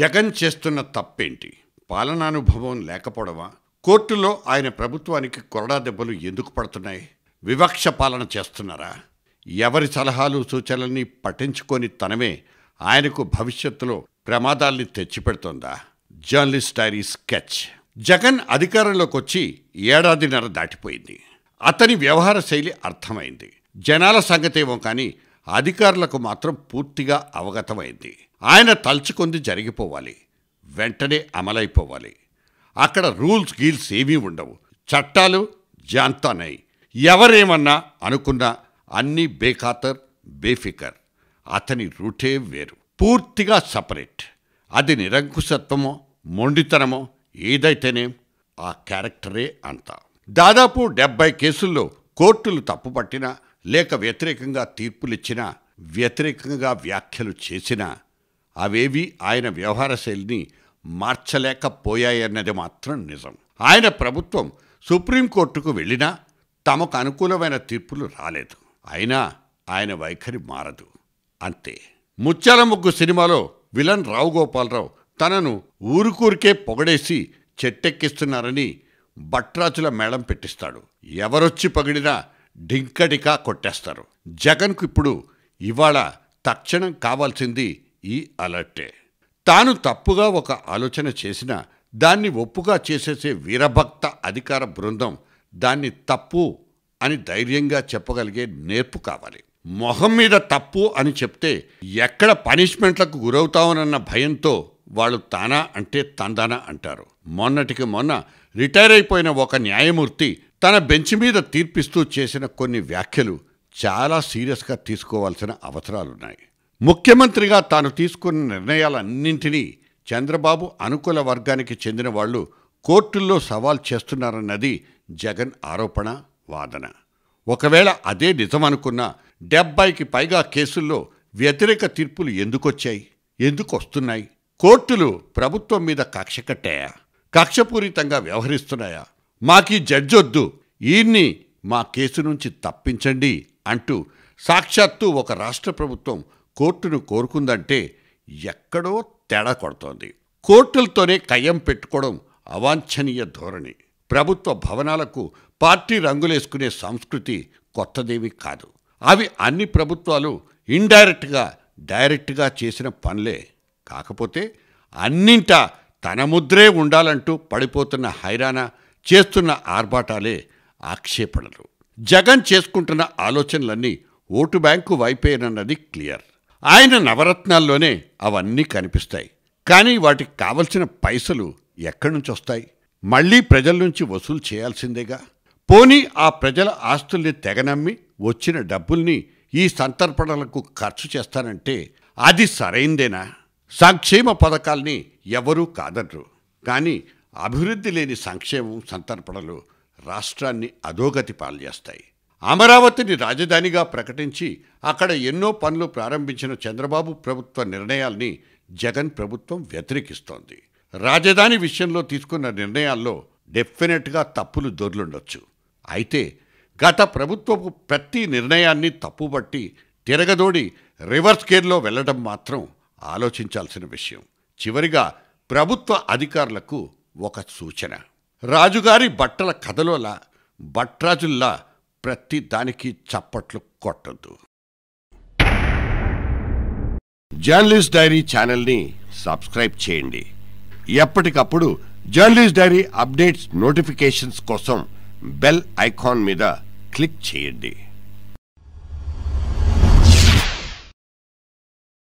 జగన్ చేస్తున్న తప్పేంటి పాలనానుభవం లేకపోవడమా కోర్టులో ఆయన ప్రభుత్వానికి కొరడా దెబ్బలు ఎందుకు పడుతున్నాయి వివక్ష పాలన చేస్తున్నారా ఎవరి సలహాలు సూచనల్ని పఠించుకొని తనమే ఆయనకు భవిష్యత్తులో ప్రమాదాల్ని తెచ్చిపెడుతోందా జర్నలిస్ట్ డైరీ స్కెచ్ జగన్ అధికారంలోకి వచ్చి ఏడాదిన్నర దాటిపోయింది అతని వ్యవహార శైలి అర్థమైంది జనాల సంగతేమో కానీ అధికారులకు మాత్రం పూర్తిగా అవగతమైంది ఆయన తలుచుకుంది జరిగిపోవాలి వెంటనే అమలైపోవాలి అక్కడ రూల్స్ గీల్స్ ఏమీ ఉండవు చట్టాలు జాంతానై ఎవరేమన్నా అనుకున్నా అన్నీ బేఖాతర్ బేఫికర్ అతని రూటే వేరు పూర్తిగా సపరేట్ అది నిరంకుశత్వమో మొండితనమో ఏదైతేనే ఆ క్యారెక్టరే అంత దాదాపు డెబ్బై కేసుల్లో కోర్టులు తప్పుపట్టినా లేక వ్యతిరేకంగా తీర్పులిచ్చినా వ్యతిరేకంగా వ్యాఖ్యలు చేసినా అవేవి ఆయన వ్యవహార శైలిని మార్చలేకపోయాయన్నది మాత్రం నిజం ఆయన ప్రభుత్వం సుప్రీంకోర్టుకు వెళ్ళినా తమకు అనుకూలమైన తీర్పులు రాలేదు అయినా ఆయన వైఖరి మారదు అంతే ముత్యాల ముగ్గు సినిమాలో విలన్ రావు గోపాలరావు తనను ఊరుకూరికే పొగడేసి చెట్టెక్కిస్తున్నారని భట్రాజుల మేళం పెట్టిస్తాడు ఎవరొచ్చి పగిడినా ఢింకడికా కొట్టేస్తారు జగన్కు ఇప్పుడు ఇవాళ తక్షణం కావాల్సింది ఈ అలర్టే తాను తప్పుగా ఒక ఆలోచన చేసిన దాన్ని ఒప్పుగా చేసేసే వీరభక్త అధికార బృందం దాన్ని తప్పు అని ధైర్యంగా చెప్పగలిగే నేర్పు కావాలి మొహం మీద తప్పు అని చెప్తే ఎక్కడ పనిష్మెంట్లకు గురవుతామనన్న భయంతో వాళ్ళు తానా అంటే తందానా అంటారు మొన్నటికి మొన్న రిటైర్ అయిపోయిన ఒక న్యాయమూర్తి తన బెంచ్ మీద తీర్పిస్తూ చేసిన కొన్ని వ్యాఖ్యలు చాలా సీరియస్గా తీసుకోవాల్సిన అవసరాలున్నాయి ముఖ్యమంత్రిగా తాను తీసుకున్న నిర్ణయాలన్నింటినీ చంద్రబాబు అనుకూల వర్గానికి చెందిన వాళ్ళు కోర్టుల్లో సవాల్ చేస్తున్నారన్నది జగన్ ఆరోపణ వాదన ఒకవేళ అదే నిజమనుకున్న డెబ్బైకి పైగా కేసుల్లో వ్యతిరేక తీర్పులు ఎందుకొచ్చాయి ఎందుకు వస్తున్నాయి కోర్టులు ప్రభుత్వం మీద కక్ష కట్టాయా కక్షపూరితంగా వ్యవహరిస్తున్నాయా మాకీ జడ్జొద్దు ఈయన్ని మా కేసు నుంచి తప్పించండి అంటూ సాక్షాత్తు ఒక రాష్ట్ర ప్రభుత్వం కోర్టును కోరుకుందంటే ఎక్కడో తేడా కొడుతోంది కోర్టులతోనే కయ్యం పెట్టుకోవడం అవాంఛనీయ ధోరణి ప్రభుత్వ భవనాలకు పార్టీ రంగులేసుకునే సంస్కృతి కొత్తదేమీ కాదు అవి అన్ని ప్రభుత్వాలు ఇండైరెక్ట్గా డైరెక్ట్గా చేసిన పనులే కాకపోతే అన్నింటా తన ముద్రే ఉండాలంటూ పడిపోతున్న హైరాణ చేస్తున్న ఆర్భాటాలే ఆక్షేపణలు జగన్ చేసుకుంటున్న ఆలోచనలన్నీ ఓటు బ్యాంకు వైపేనన్నది క్లియర్ ఆయన నవరత్నాల్లోనే అవన్నీ కనిపిస్తాయి కానీ వాటికి కావలసిన పైసలు ఎక్కడి నుంచి వస్తాయి మళ్ళీ ప్రజల నుంచి వసూలు చేయాల్సిందేగా పోనీ ఆ ప్రజల ఆస్తుల్ని తెగనమ్మి వచ్చిన డబ్బుల్ని ఈ సంతర్పణలకు ఖర్చు చేస్తానంటే అది సరైందేనా సంక్షేమ పథకాల్ని ఎవరూ కాదరు కానీ అభివృద్ధి లేని సంక్షేమం సంతర్పణలు రాష్ట్రాన్ని అధోగతి పాలు చేస్తాయి అమరావతిని రాజధానిగా ప్రకటించి అక్కడ ఎన్నో పనులు ప్రారంభించిన చంద్రబాబు ప్రభుత్వ నిర్ణయాల్ని జగన్ ప్రభుత్వం వ్యతిరేకిస్తోంది రాజధాని విషయంలో తీసుకున్న నిర్ణయాల్లో డెఫినెట్గా తప్పులు దొర్లుండొచ్చు అయితే గత ప్రభుత్వపు ప్రతి నిర్ణయాన్ని తప్పుబట్టి తిరగదోడి రివర్స్ గేర్లో వెళ్లడం మాత్రం ఆలోచించాల్సిన విషయం చివరిగా ప్రభుత్వ అధికారులకు ఒక సూచన రాజుగారి బట్టల కథలోలా భట్రాజుల్లా ప్రతి దానికి చప్పట్లు కొట్టద్దు జర్నలిస్ట్ డైరీ ఛానల్ని సబ్స్క్రైబ్ చేయండి ఎప్పటికప్పుడు జర్నలిస్ట్ డైరీ అప్డేట్స్ నోటిఫికేషన్స్ కోసం బెల్ ఐకాన్ మీద క్లిక్ చేయండి